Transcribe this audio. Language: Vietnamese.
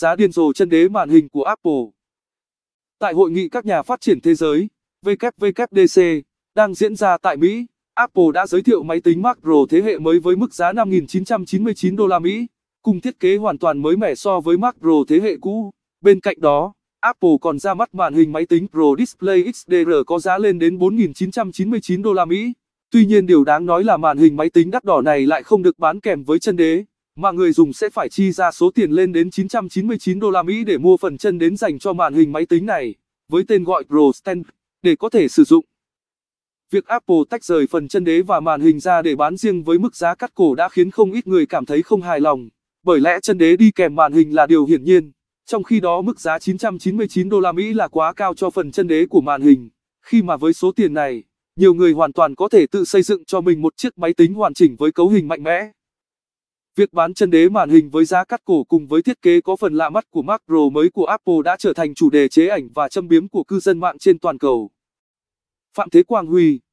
giá điên rồ chân đế màn hình của Apple. Tại hội nghị các nhà phát triển thế giới, WWDC, đang diễn ra tại Mỹ, Apple đã giới thiệu máy tính Mac Pro thế hệ mới với mức giá 5.999 đô la Mỹ, cùng thiết kế hoàn toàn mới mẻ so với Mac Pro thế hệ cũ. Bên cạnh đó, Apple còn ra mắt màn hình máy tính Pro Display XDR có giá lên đến 4.999 đô la Mỹ. Tuy nhiên điều đáng nói là màn hình máy tính đắt đỏ này lại không được bán kèm với chân đế mà người dùng sẽ phải chi ra số tiền lên đến 999 đô la Mỹ để mua phần chân đến dành cho màn hình máy tính này, với tên gọi Pro Stand, để có thể sử dụng. Việc Apple tách rời phần chân đế và màn hình ra để bán riêng với mức giá cắt cổ đã khiến không ít người cảm thấy không hài lòng, bởi lẽ chân đế đi kèm màn hình là điều hiển nhiên, trong khi đó mức giá 999 đô la Mỹ là quá cao cho phần chân đế của màn hình, khi mà với số tiền này, nhiều người hoàn toàn có thể tự xây dựng cho mình một chiếc máy tính hoàn chỉnh với cấu hình mạnh mẽ. Việc bán chân đế màn hình với giá cắt cổ cùng với thiết kế có phần lạ mắt của Mac Pro mới của Apple đã trở thành chủ đề chế ảnh và châm biếm của cư dân mạng trên toàn cầu. Phạm Thế Quang Huy